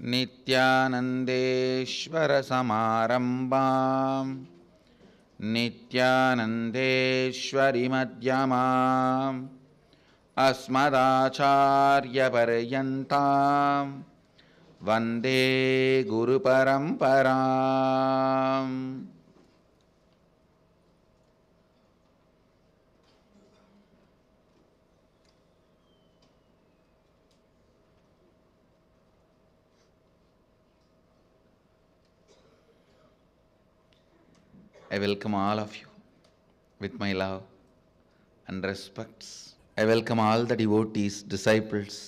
नित्यानन्देश्वरि नित्यानन्देश्वरिमध्यमाम् अस्मदाचार्यपर्यन्तां वन्दे गुरुपरम्परा I welcome all of you with my love and respects I welcome all the devotees disciples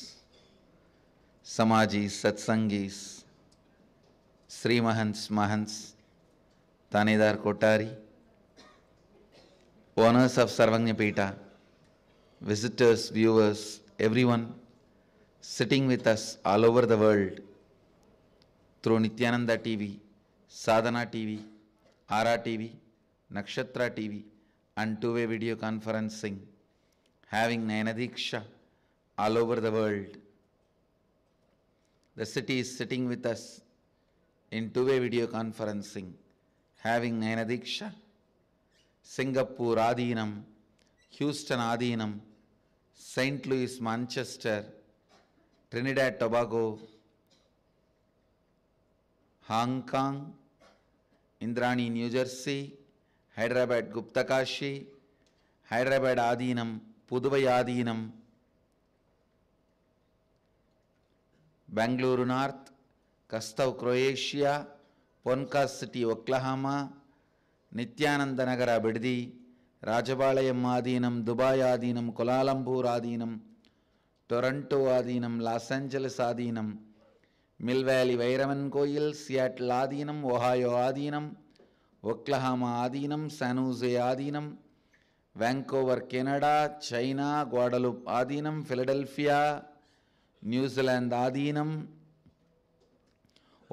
సమాజీ సత్సంగీస్ శ్రీ మహన్స్ మహన్స్ తానేదార్ కొట్టారి owners of Sarvajnapeetha visitors viewers everyone sitting with us all over the world through Nithyananda TV Sadhana TV Ara TV, Nakshatra TV and two-way video conferencing, having Nayana all over the world. The city is sitting with us in two-way video conferencing, having Nayana Singapore Adinam, Houston Adinam, St. Louis, Manchester, Trinidad, Tobago, Hong Kong, Indrani New Jersey Hyderabad Guptakashi Hyderabad Aadheenam Puduvai Aadheenam Bengaluru north కస్తవ్ Croatia Ponca city Oklahoma Nithyananda Nagara Bidadi Rajapalayam Aadheenam Dubai Aadheenam Kuala Lumpur Aadheenam Toronto Aadheenam Los Angeles Aadheenam மில்வேலி Vairavan Koil Seattle Aadheenam Ohio Aadheenam Oklahoma Aadheenam San Jose Aadheenam Vancouver Canada China Guadeloupe Aadheenam Philadelphia New Zealand Aadheenam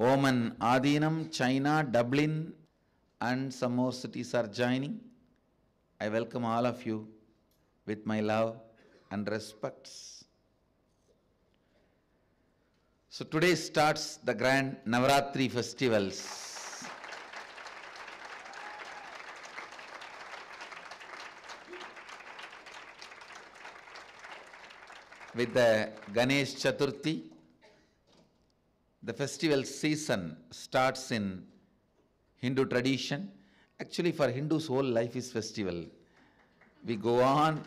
Oman Aadheenam China Dublin and some more cities are joining I welcome all of you with my love and respects So today starts the grand Navaratri festivals. With the Ganesh Chaturthi, the festival season starts in Hindu tradition. Actually for Hindus whole life is festival. We go on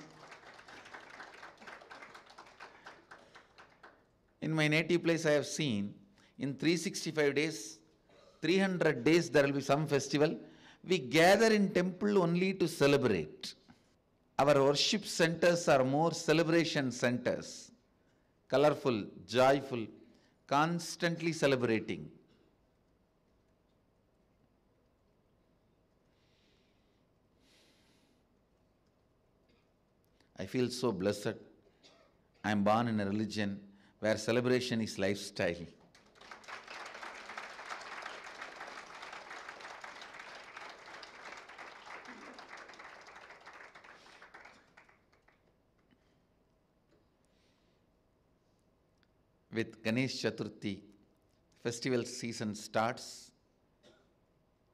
In my native place, I have seen in 365 days, 300 days, there will be some festival. We gather in temple only to celebrate. Our worship centers are more celebration centers, colorful, joyful, constantly celebrating. I feel so blessed. I am born in a religion where celebration is lifestyle. With Ganesh Chaturthi, festival season starts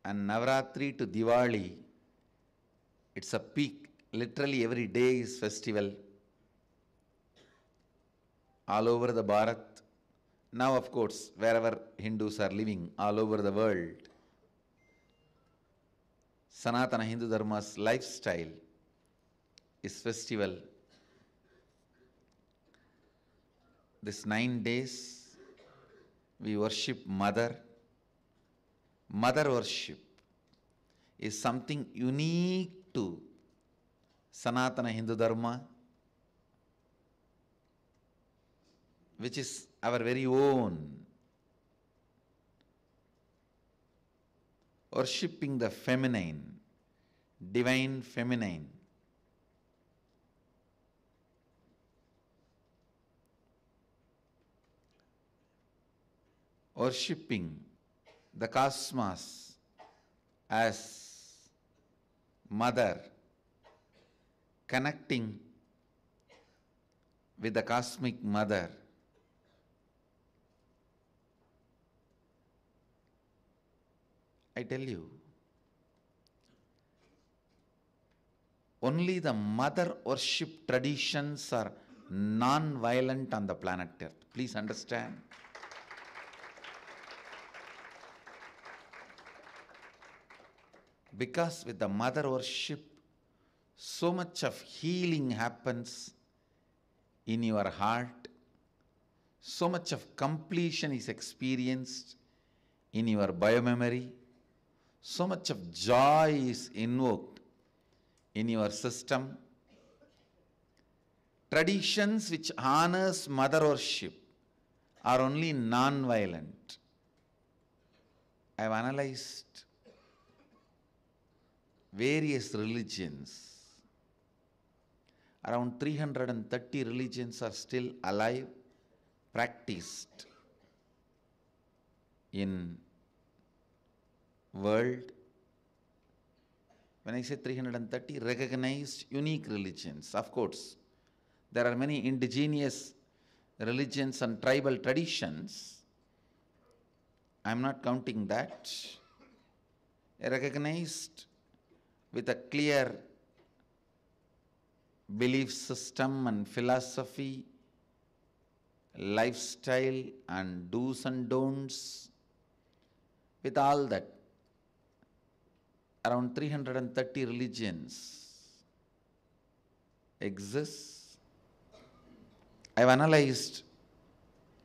and Navratri to Diwali, it's a peak. Literally every day is festival all over the Bharat. Now, of course, wherever Hindus are living, all over the world, Sanatana Hindu Dharma's lifestyle is festival. This nine days, we worship Mother. Mother worship is something unique to Sanatana Hindu Dharma which is our very own. Worshipping the feminine, divine feminine. Worshipping the cosmos as mother, connecting with the cosmic mother. I tell you, only the mother worship traditions are non violent on the planet Earth. Please understand. Because with the mother worship, so much of healing happens in your heart, so much of completion is experienced in your biomemory so much of joy is invoked in your system. Traditions which honors mother worship are only non-violent. I have analyzed various religions around 330 religions are still alive, practiced in world, when I say 330 recognized unique religions, of course, there are many indigenous religions and tribal traditions. I am not counting that. Recognized with a clear belief system and philosophy, lifestyle and do's and don'ts, with all that around 330 religions exist. I've analyzed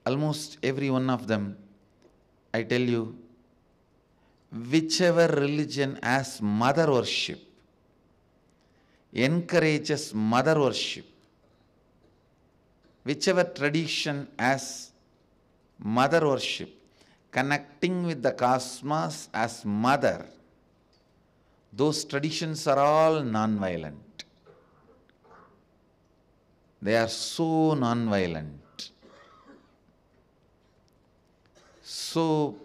almost every one of them. I tell you, whichever religion has mother worship, encourages mother worship, whichever tradition has mother worship, connecting with the cosmos as mother those traditions are all non-violent. They are so non-violent, so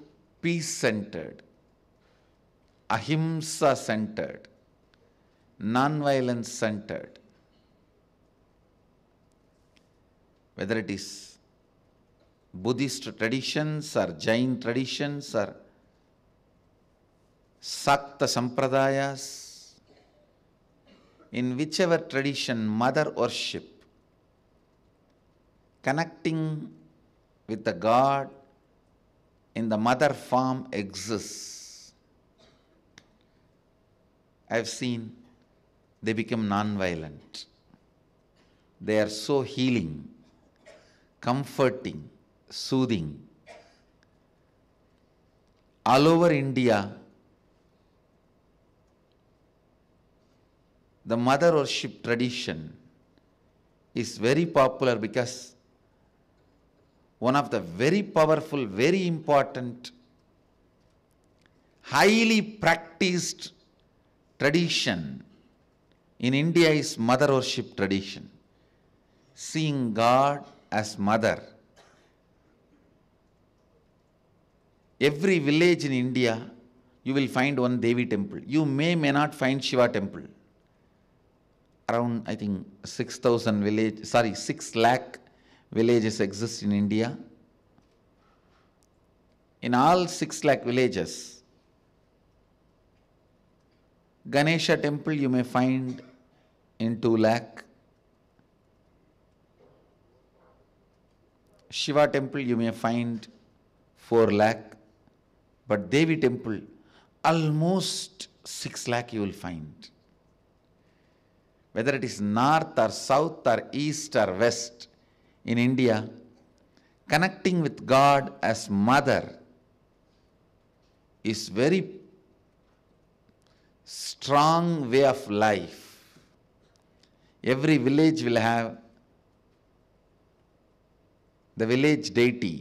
peace-centered, ahimsa-centered, non-violence-centered. Whether it is Buddhist traditions or Jain traditions or Sakta Sampradayas, in whichever tradition, mother worship, connecting with the God in the mother form exists. I've seen they become non-violent. They are so healing, comforting, soothing. All over India, the mother worship tradition is very popular because one of the very powerful, very important, highly practiced tradition in India is mother worship tradition. Seeing God as mother. Every village in India, you will find one Devi temple. You may, may not find Shiva temple around I think 6,000 village, sorry, 6 lakh villages exist in India. In all 6 lakh villages, Ganesha temple you may find in 2 lakh. Shiva temple you may find 4 lakh. But Devi temple, almost 6 lakh you will find whether it is north or south or east or west in India, connecting with God as mother is very strong way of life. Every village will have the village deity,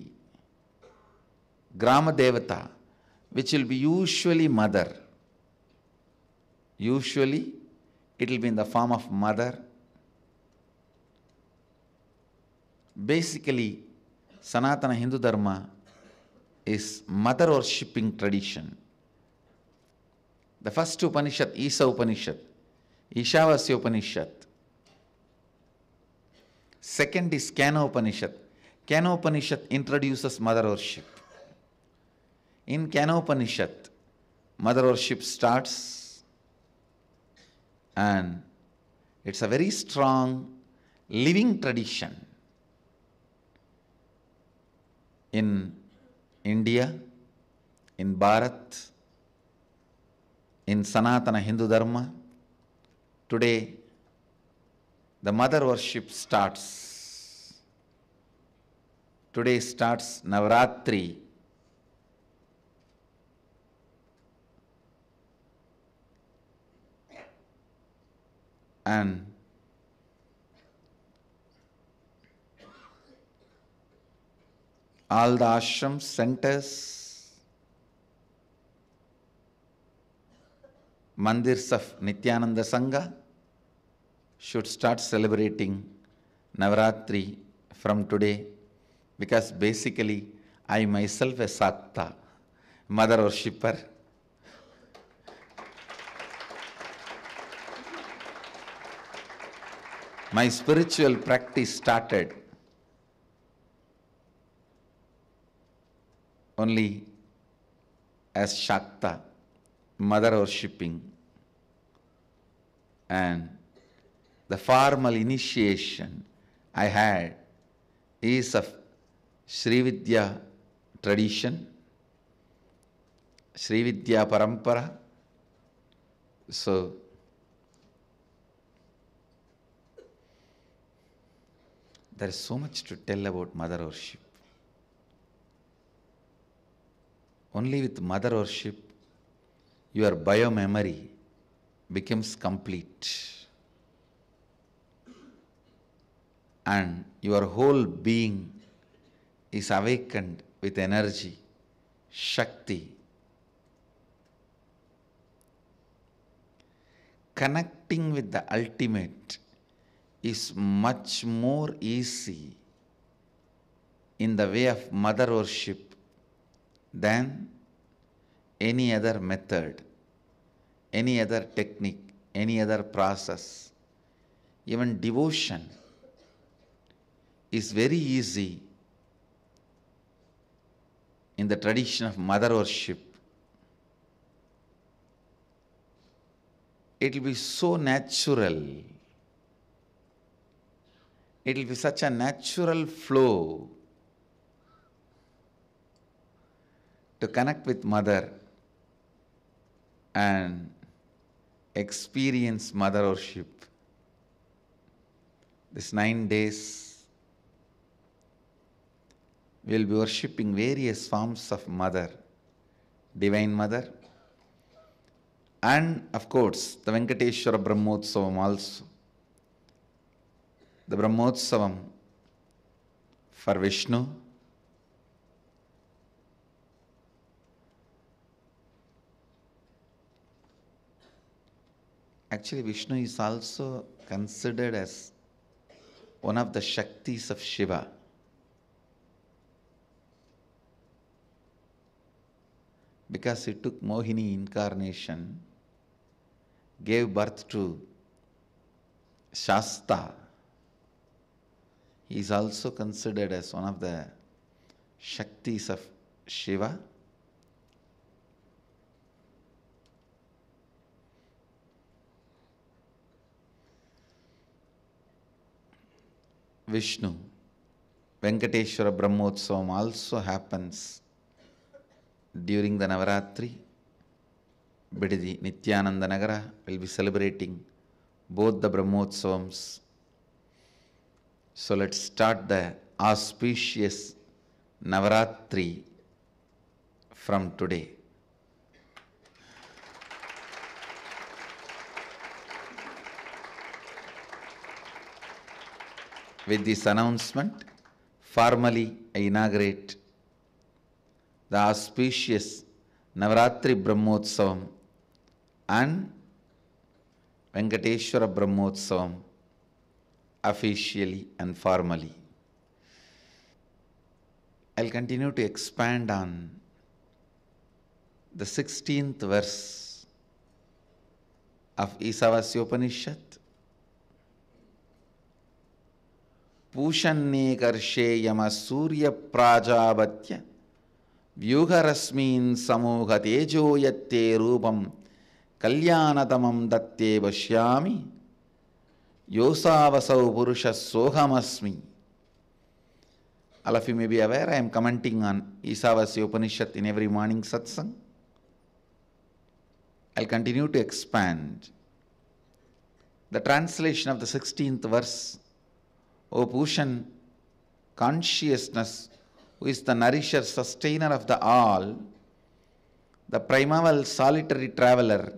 Grama Devata, which will be usually mother. Usually it will be in the form of mother. Basically, Sanatana Hindu Dharma is mother worshipping tradition. The first Upanishad, Isa Upanishad, Ishavasya Upanishad. Second is Kano Upanishad. Kano Upanishad introduces mother worship. In Kano Upanishad, mother worship starts and it's a very strong living tradition in India, in Bharat, in Sanatana Hindu Dharma. Today, the mother worship starts. Today starts Navratri. and all the ashram centers, mandirs of Nityananda Sangha should start celebrating Navaratri from today because basically I myself a satta, mother worshipper. my spiritual practice started only as Shakta, mother worshipping, and the formal initiation I had is of Srividya tradition, Srividya Parampara. So, There is so much to tell about mother worship. Only with mother worship, your biomemory becomes complete. And your whole being is awakened with energy, Shakti. Connecting with the ultimate is much more easy in the way of mother worship than any other method, any other technique, any other process. Even devotion is very easy in the tradition of mother worship. It will be so natural it will be such a natural flow to connect with mother and experience mother worship. This nine days we will be worshipping various forms of mother, divine mother, and of course the Venkateshwara Brahmotsavam also the Brahmotsavam for Vishnu. Actually, Vishnu is also considered as one of the Shaktis of Shiva. Because he took Mohini incarnation, gave birth to Shasta, he is also considered as one of the Shaktis of Shiva. Vishnu, Venkateshwara Brahmotsavam also happens during the Navaratri. Bididi Nityananda Nagara will be celebrating both the Brahmotsavams so let's start the auspicious Navaratri from today. With this announcement, formally I inaugurate the auspicious Navaratri Brahmotsavam and Venkateshwara Brahmotsavam officially and formally. I'll continue to expand on the 16th verse of Isavasya Upanishad. Pushanne karshe yama surya prajabatya vyugarasmin samugatejo yatte rupam kalyanatamam datte Yosavasau Purusha Sohamasmi. All of you may be aware, I am commenting on Isavasya Upanishad in every morning satsang. I'll continue to expand. The translation of the 16th verse, O Pushan, consciousness, who is the nourisher, sustainer of the all, the primaval solitary traveler,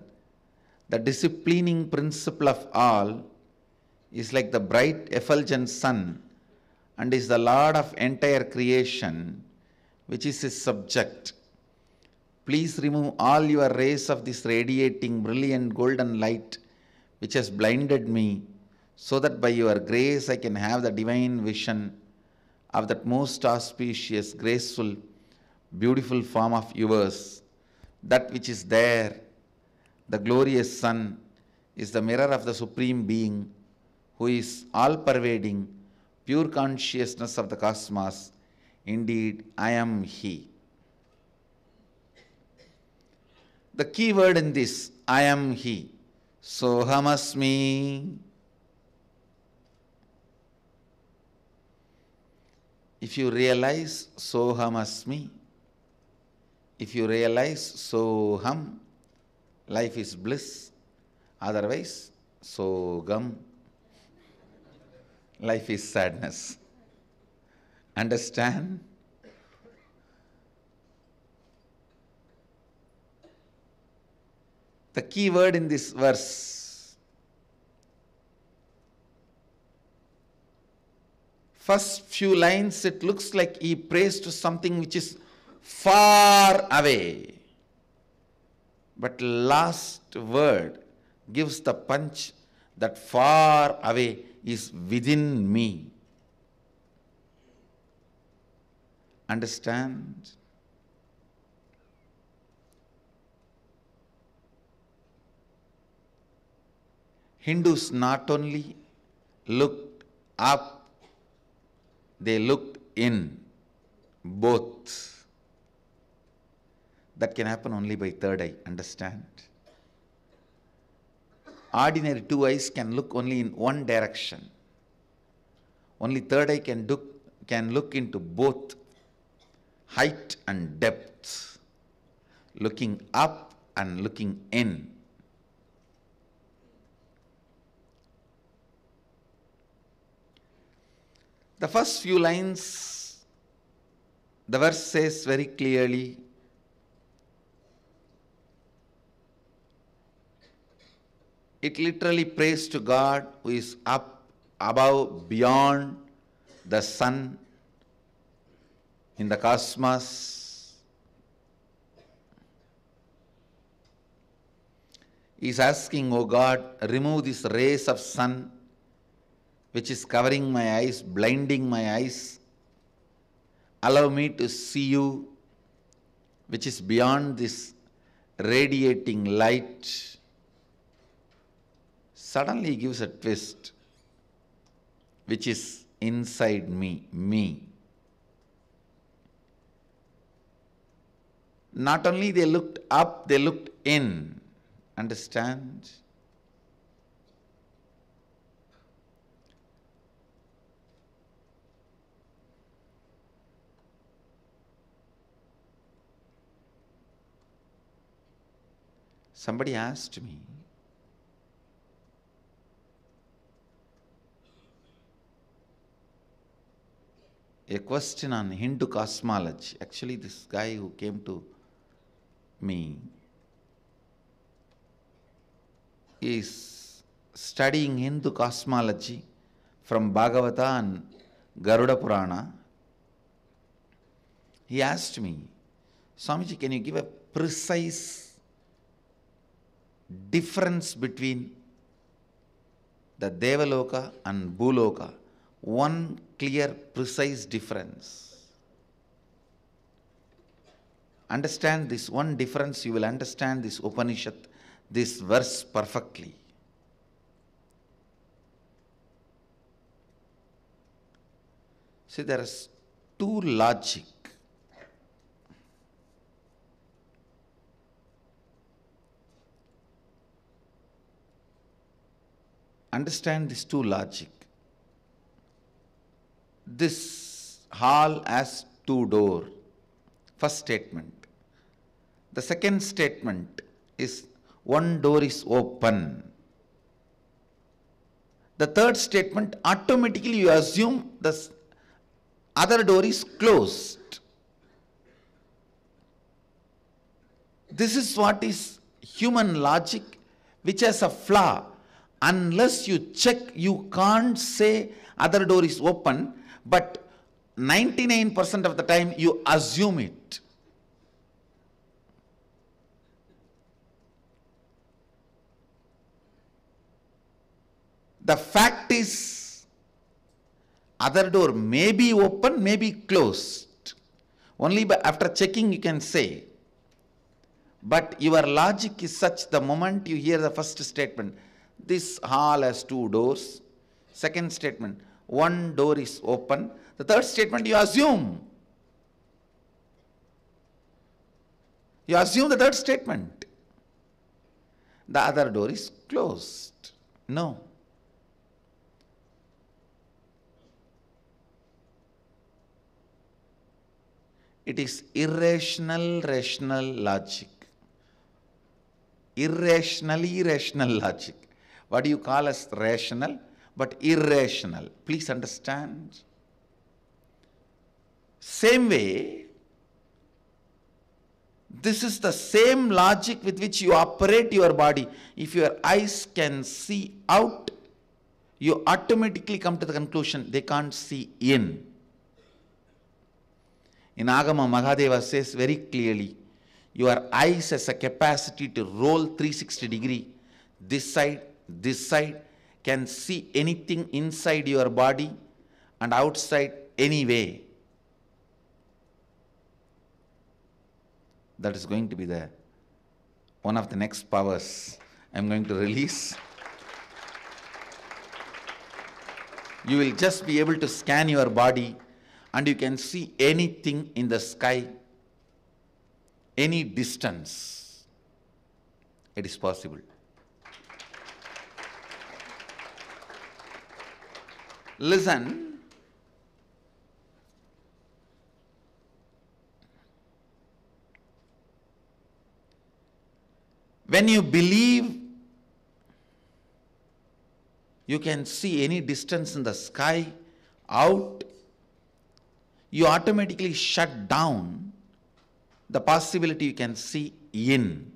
the disciplining principle of all, is like the bright effulgent sun and is the Lord of entire creation, which is his subject. Please remove all your rays of this radiating, brilliant golden light which has blinded me, so that by your grace I can have the divine vision of that most auspicious, graceful, beautiful form of yours, that which is there, the glorious sun, is the mirror of the Supreme Being who is all pervading, pure consciousness of the cosmos. Indeed, I am He. The key word in this, I am He. Sohamasmi. If you realize Sohamasmi, if you realize Soham, life is bliss. Otherwise, Sogam life is sadness. Understand? The key word in this verse first few lines it looks like he prays to something which is far away. But last word gives the punch that far away is within me. Understand? Hindus not only looked up, they looked in both. That can happen only by third eye, understand? ordinary two eyes can look only in one direction. Only third eye can, do, can look into both height and depth, looking up and looking in. The first few lines, the verse says very clearly It literally prays to God who is up, above, beyond the sun, in the cosmos. Is asking, O oh God, remove this rays of sun which is covering my eyes, blinding my eyes. Allow me to see you, which is beyond this radiating light. Suddenly he gives a twist, which is inside me, me. Not only they looked up, they looked in. Understand? Somebody asked me, a question on Hindu cosmology. Actually, this guy who came to me is studying Hindu cosmology from Bhagavata and Garuda Purana. He asked me, Swamiji, can you give a precise difference between the Devaloka and Bhuloka? One clear, precise difference. Understand this one difference, you will understand this Upanishad, this verse perfectly. See, there is two logic. Understand these two logic this hall as two door. First statement. The second statement is one door is open. The third statement automatically you assume the other door is closed. This is what is human logic which has a flaw. Unless you check, you can't say other door is open but 99% of the time you assume it. The fact is, other door may be open, may be closed. Only after checking you can say. But your logic is such the moment you hear the first statement, this hall has two doors. Second statement, one door is open. The third statement you assume. You assume the third statement. The other door is closed. No. It is irrational, rational logic. Irrationally rational logic. What do you call as rational? but irrational. Please understand. Same way, this is the same logic with which you operate your body. If your eyes can see out, you automatically come to the conclusion they can't see in. In Agama, Mahadeva says very clearly, your eyes has a capacity to roll 360 degree, this side, this side, can see anything inside your body and outside anyway. That is going to be the one of the next powers I'm going to release. You will just be able to scan your body and you can see anything in the sky, any distance. It is possible. listen when you believe you can see any distance in the sky out you automatically shut down the possibility you can see in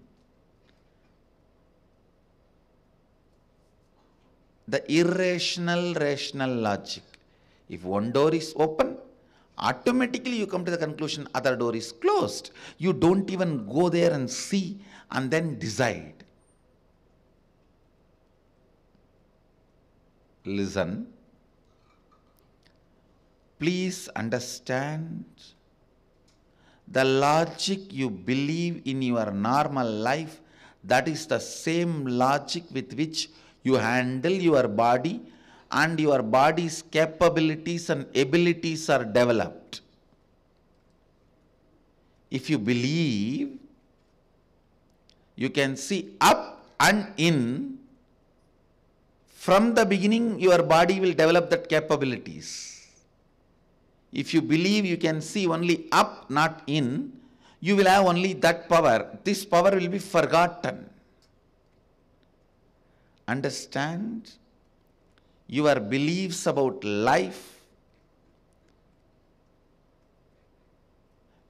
the irrational rational logic. If one door is open, automatically you come to the conclusion other door is closed. You don't even go there and see and then decide. Listen. Please understand the logic you believe in your normal life, that is the same logic with which you handle your body and your body's capabilities and abilities are developed. If you believe, you can see up and in. From the beginning, your body will develop that capabilities. If you believe you can see only up, not in, you will have only that power. This power will be forgotten understand your beliefs about life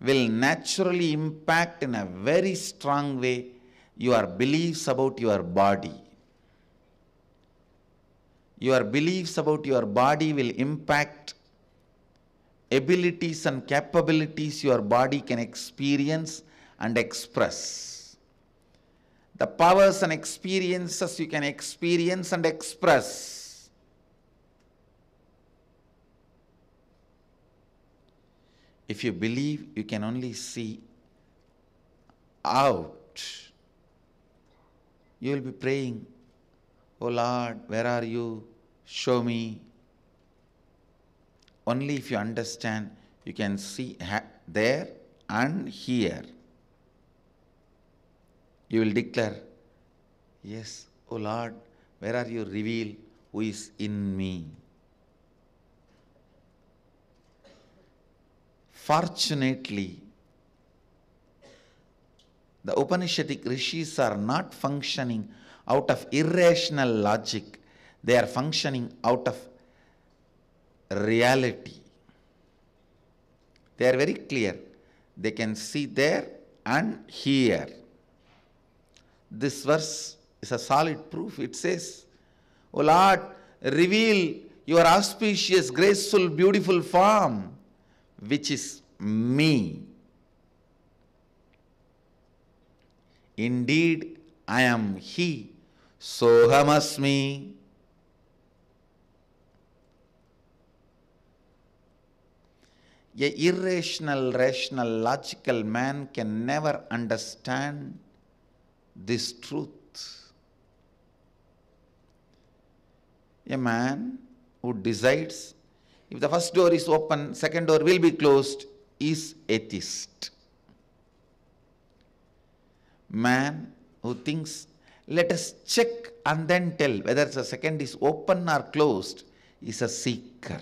will naturally impact in a very strong way your beliefs about your body. Your beliefs about your body will impact abilities and capabilities your body can experience and express the powers and experiences you can experience and express. If you believe, you can only see out. You will be praying, Oh Lord, where are you? Show me. Only if you understand, you can see there and here you will declare, Yes, O Lord, where are you? Reveal who is in me. Fortunately, the Upanishadic rishis are not functioning out of irrational logic, they are functioning out of reality. They are very clear. They can see there and hear. This verse is a solid proof. It says, O Lord, reveal your auspicious, graceful, beautiful form, which is me. Indeed, I am He. Sohamasmi. A irrational, rational, logical man can never understand this truth. A man who decides if the first door is open, second door will be closed, is atheist. Man who thinks, let us check and then tell whether the second is open or closed, is a seeker.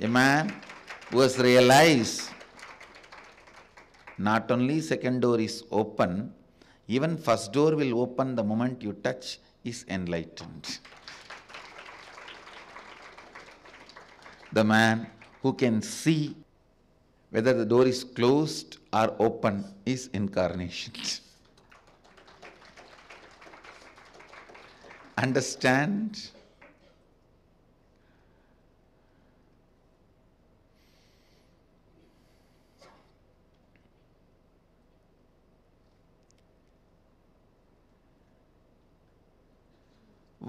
A man who has realized not only second door is open, even first door will open the moment you touch is enlightened. the man who can see whether the door is closed or open is incarnation. Understand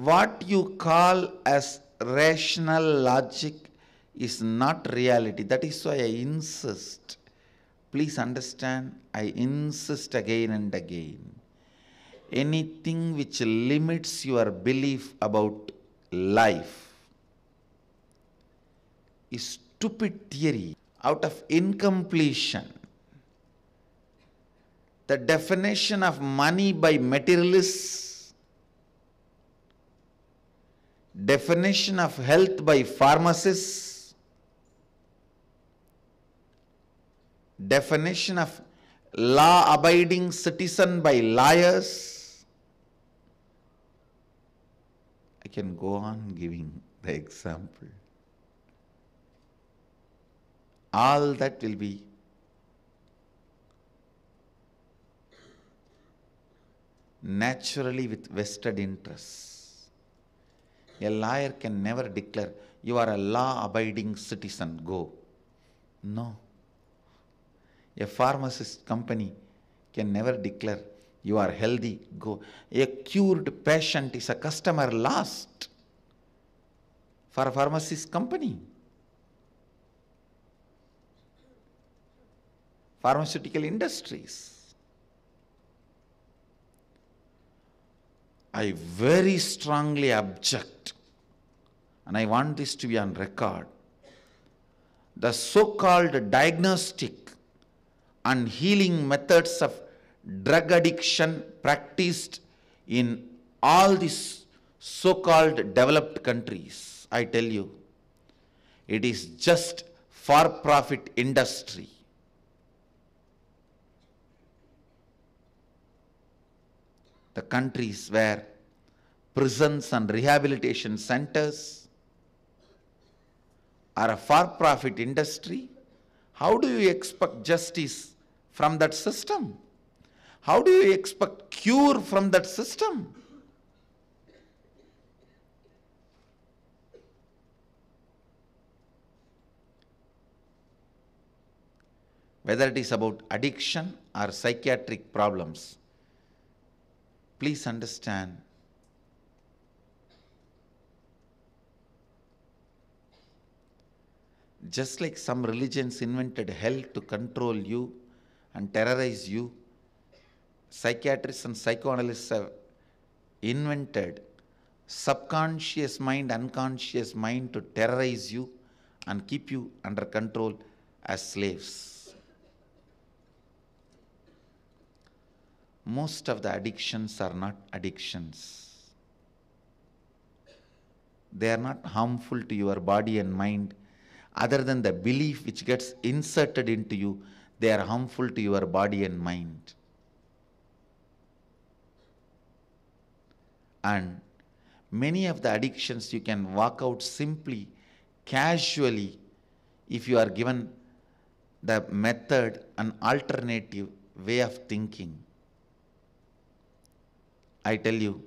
what you call as rational logic is not reality. That is why I insist. Please understand, I insist again and again. Anything which limits your belief about life is stupid theory out of incompletion. The definition of money by materialists definition of health by pharmacists, definition of law abiding citizen by liars. I can go on giving the example. All that will be naturally with vested interests. A liar can never declare, You are a law abiding citizen, go. No. A pharmacist company can never declare, You are healthy, go. A cured patient is a customer lost for a pharmacist company. Pharmaceutical industries. I very strongly object and I want this to be on record, the so called diagnostic and healing methods of drug addiction practiced in all these so called developed countries, I tell you, it is just for profit industry. The countries where prisons and rehabilitation centers are a for-profit industry, how do you expect justice from that system? How do you expect cure from that system? Whether it is about addiction or psychiatric problems, please understand Just like some religions invented hell to control you and terrorize you, psychiatrists and psychoanalysts have invented subconscious mind, unconscious mind to terrorize you and keep you under control as slaves. Most of the addictions are not addictions. They are not harmful to your body and mind other than the belief which gets inserted into you, they are harmful to your body and mind. And many of the addictions you can walk out simply, casually, if you are given the method, an alternative way of thinking. I tell you,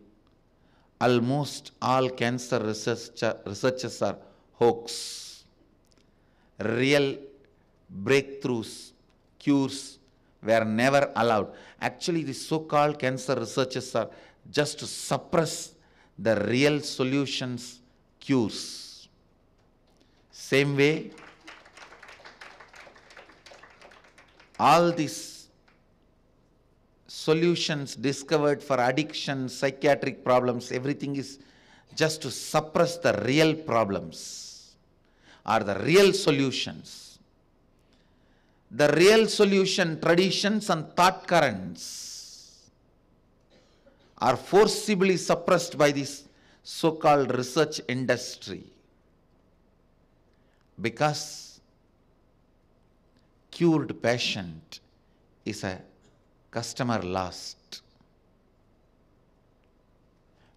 almost all cancer research, researches are hoax real breakthroughs, cures were never allowed. Actually, the so-called cancer researchers are just to suppress the real solutions, cures. Same way, all these solutions discovered for addiction, psychiatric problems, everything is just to suppress the real problems are the real solutions. The real solution traditions and thought currents are forcibly suppressed by this so-called research industry because cured patient is a customer lost.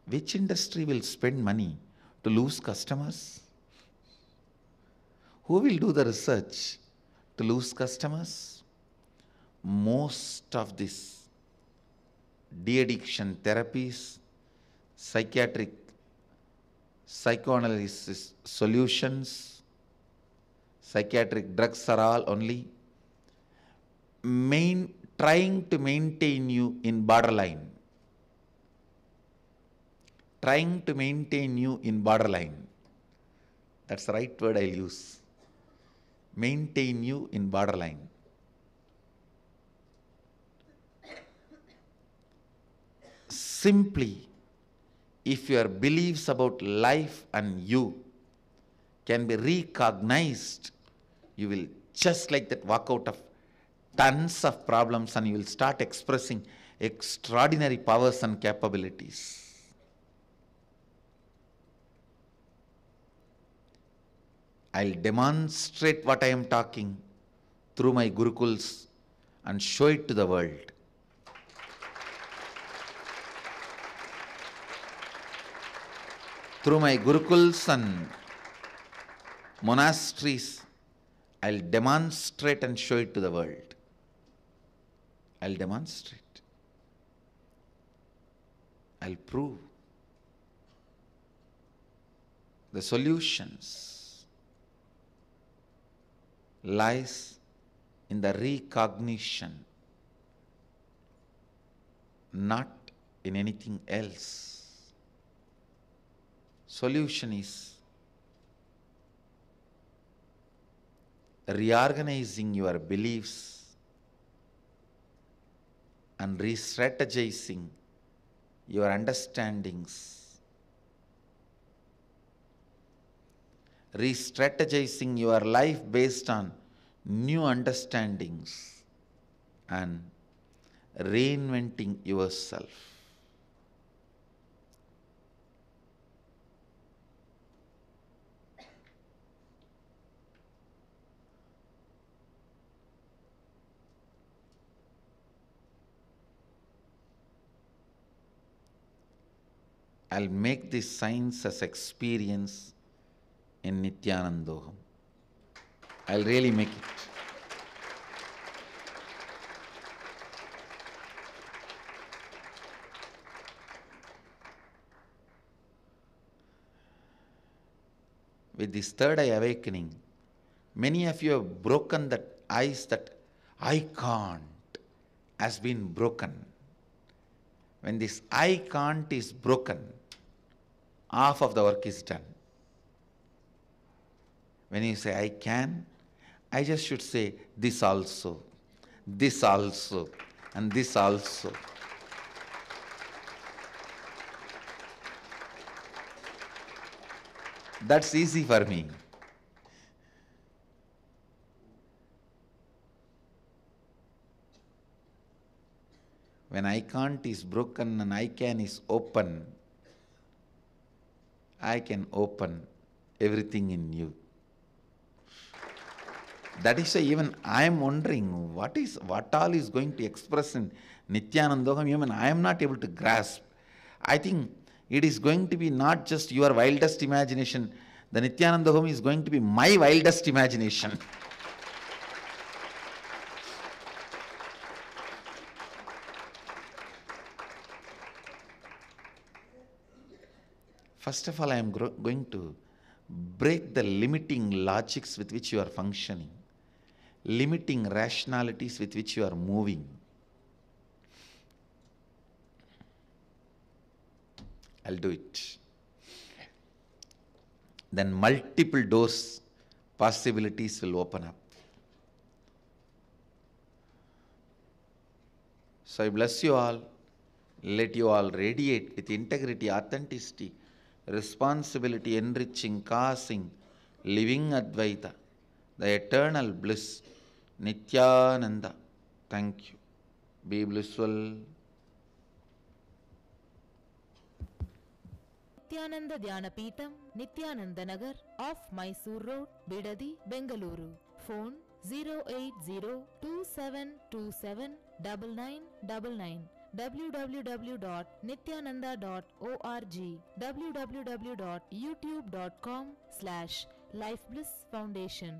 Which industry will spend money to lose customers? Who will do the research to lose customers? Most of this de-addiction therapies, psychiatric psychoanalysis solutions, psychiatric drugs are all only main trying to maintain you in borderline. Trying to maintain you in borderline. That's the right word I'll use maintain you in borderline. Simply, if your beliefs about life and you can be recognized, you will just like that walk out of tons of problems and you will start expressing extraordinary powers and capabilities. I'll demonstrate what I am talking through my Gurukuls and show it to the world. through my Gurukuls and monasteries, I'll demonstrate and show it to the world. I'll demonstrate. I'll prove the solutions lies in the recognition, not in anything else. Solution is reorganizing your beliefs and re strategizing your understandings re strategizing your life based on new understandings and reinventing yourself. I'll make this science as experience in Nityanandoham. I'll really make it. With this third eye awakening, many of you have broken that eyes that I can't has been broken. When this I can't is broken, half of the work is done. When you say I can, I just should say this also, this also, and this also. That's easy for me. When I can't is broken and I can is open, I can open everything in you. That is why even I am wondering what is what all is going to express in Nityanandogam. Even I am not able to grasp. I think it is going to be not just your wildest imagination. The Nityanandogam is going to be my wildest imagination. First of all, I am going to break the limiting logics with which you are functioning limiting rationalities with which you are moving. I'll do it. Then multiple doors, possibilities will open up. So I bless you all. Let you all radiate with integrity, authenticity, responsibility, enriching, causing, living Advaita. the eternal bliss, Nityananda. Thank you. Be blissful. Nithyananda Dhyanapeetam Nithyananda Nagar off Mysore road Bidadi Bengaluru phone zero eight zero two seven two seven double nine double nine W W W dot Nithyananda dot O R G W W W dot YouTube dot com slash life bliss foundation